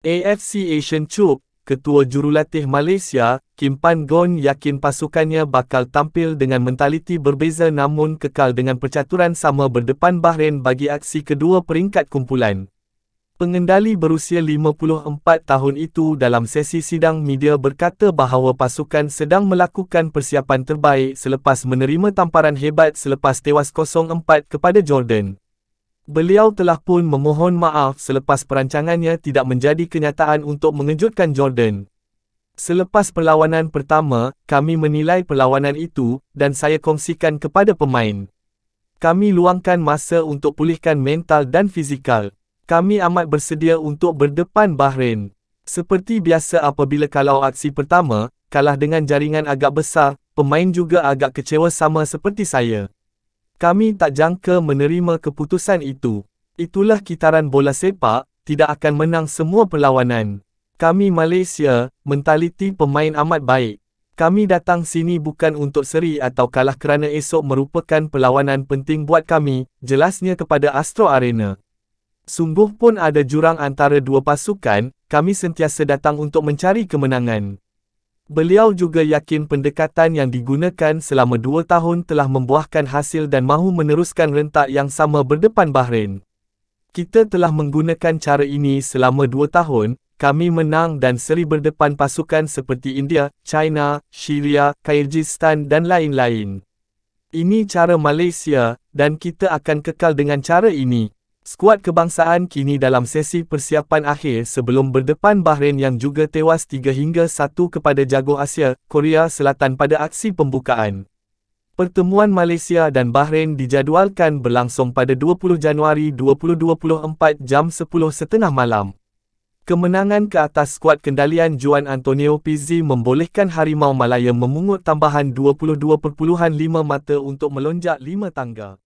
AFC Asian Cup, Ketua Jurulatih Malaysia, Kim Pan Gon yakin pasukannya bakal tampil dengan mentaliti berbeza namun kekal dengan percaturan sama berdepan Bahrain bagi aksi kedua peringkat kumpulan. Pengendali berusia 54 tahun itu dalam sesi sidang media berkata bahawa pasukan sedang melakukan persiapan terbaik selepas menerima tamparan hebat selepas tewas 0-4 kepada Jordan. Beliau telah pun memohon maaf selepas perancangannya tidak menjadi kenyataan untuk mengejutkan Jordan. Selepas perlawanan pertama, kami menilai perlawanan itu dan saya kongsikan kepada pemain. Kami luangkan masa untuk pulihkan mental dan fizikal. Kami amat bersedia untuk berdepan Bahrain. Seperti biasa apabila kalau aksi pertama, kalah dengan jaringan agak besar, pemain juga agak kecewa sama seperti saya. Kami tak jangka menerima keputusan itu. Itulah kitaran bola sepak, tidak akan menang semua perlawanan. Kami Malaysia, mentaliti pemain amat baik. Kami datang sini bukan untuk seri atau kalah kerana esok merupakan perlawanan penting buat kami, jelasnya kepada Astro Arena. Sungguh pun ada jurang antara dua pasukan, kami sentiasa datang untuk mencari kemenangan. Beliau juga yakin pendekatan yang digunakan selama dua tahun telah membuahkan hasil dan mahu meneruskan rentak yang sama berdepan Bahrain. Kita telah menggunakan cara ini selama dua tahun, kami menang dan seri berdepan pasukan seperti India, China, Syria, Kyrgyzstan dan lain-lain. Ini cara Malaysia dan kita akan kekal dengan cara ini. Skuad kebangsaan kini dalam sesi persiapan akhir sebelum berdepan Bahrain yang juga tewas 3 hingga 1 kepada jago Asia, Korea Selatan pada aksi pembukaan. Pertemuan Malaysia dan Bahrain dijadualkan berlangsung pada 20 Januari 2024 jam 10.30 malam. Kemenangan ke atas skuad kendalian Juan Antonio Pizzi membolehkan Harimau Malaya memungut tambahan 22.5 mata untuk melonjak 5 tangga.